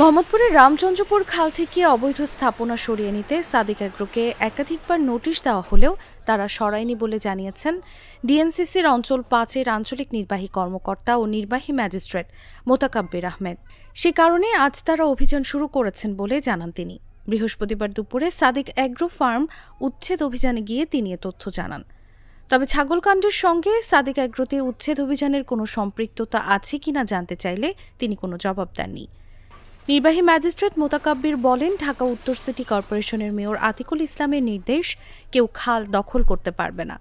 মোহাম্মদপুরের রামচন্দ্রপুর খাল থেকে অবৈধ স্থাপনা সরিয়ে নিতে সাদিক আগ্রোকে একাধিকবার নোটিশ দেওয়া হলেও তারা সরায়নি বলে জানিয়েছেন ডিএনসিসির অঞ্চল পাঁচের আঞ্চলিক নির্বাহী কর্মকর্তা ও নির্বাহী ম্যাজিস্ট্রেট মোতাকাব্বির আহমেদ সে কারণে আজ তারা অভিযান শুরু করেছেন বলে জানান তিনি বৃহস্পতিবার দুপুরে সাদিক অ্যাগ্রো ফার্ম উচ্ছেদ অভিযানে গিয়ে তিনি এ তথ্য জানান তবে ছাগলকাণ্ডের সঙ্গে সাদিক অ্যাগ্রোতে উচ্ছেদ অভিযানের কোনো সম্পৃক্ততা আছে কিনা জানতে চাইলে তিনি কোনো জবাব দেননি নির্বাহী ম্যাজিস্ট্রেট মোতাকাব্বির বলেন ঢাকা উত্তর সিটি কর্পোরেশনের মেয়র আতিকুল ইসলামের নির্দেশ কেউ খাল দখল করতে পারবে না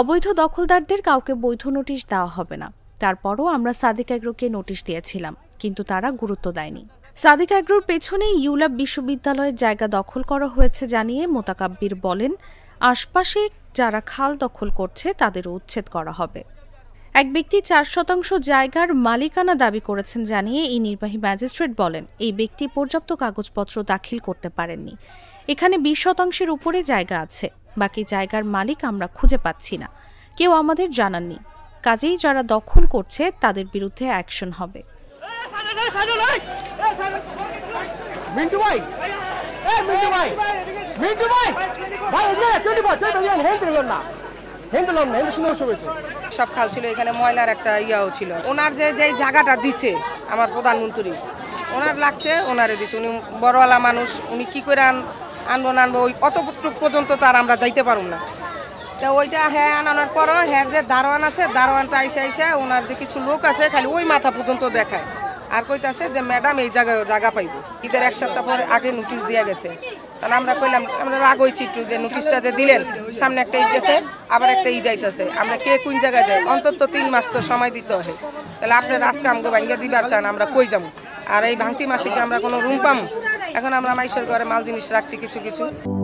অবৈধ দখলদারদের কাউকে বৈধ নোটিশ দেওয়া হবে না তারপরও আমরা সাদিক অ্যাগ্রোকে নোটিশ দিয়েছিলাম কিন্তু তারা গুরুত্ব দেয়নি সাদিক অ্যাগ্রোর পেছনেই ইউলাব বিশ্ববিদ্যালয়ের জায়গা দখল করা হয়েছে জানিয়ে মোতাকাব্বির বলেন আশপাশে যারা খাল দখল করছে তাদের উচ্ছেদ করা হবে এক ব্যক্তি চার শতাংশ জায়গার মালিকানা দাবি করেছেন জানিয়ে এই নির্বাহী ম্যাজিস্ট্রেট বলেন এই ব্যক্তি পর্যাপ্ত কাগজপত্র দাখিল করতে পারেননি এখানে বিশ শতাংশের উপরে জায়গা আছে বাকি জায়গার মালিক আমরা খুঁজে পাচ্ছি না কেউ আমাদের জানাননি কাজেই যারা দখল করছে তাদের বিরুদ্ধে অ্যাকশন হবে ভাই হ্যান্ডেলাম না হয়েছে সব খাল ছিল এখানে ময়লার একটা ইয়াও ছিল ওনার যে যেই জায়গাটা দিছে আমার প্রধানমন্ত্রী ওনার লাগছে ওনারে দিচ্ছে উনি বড়ওয়ালা মানুষ উনি কী করে আন আনবো না আনবো ওই অতটুক পর্যন্ত তার আমরা যাইতে পারব না তা ওইটা হ্যাঁ আনানোর পরও হ্যাঁ যে দারোয়ান আছে দারোয়ানটা আইসা আইসা ওনার যে কিছু লোক আছে খালি ওই মাথা পর্যন্ত দেখায় আর কইতাছে যে ম্যাডাম এই জায়গায় জায়গা পাইব ঈদের এক সপ্তাহ পরে আগে নোটিশ দিয়ে গেছে তাহলে আমরা কইলাম আমরা রাগ হয়েছি একটু যে নোটিশটা যে দিলেন সামনে একটা ঈদ গেছে আবার একটা ঈদ আইতেছে আমরা কে কোন জায়গায় যাই অন্তত তিন মাস তো সময় দিতে হয় তাহলে আপনার আজকে আমাকে ভাঙ্গে দিবার চান আমরা কই যাবো আর এই ভাঙতি মাসে কি আমরা কোনো রুম পাম এখন আমরা মাইশের ঘরে মাল জিনিস রাখছি কিছু কিছু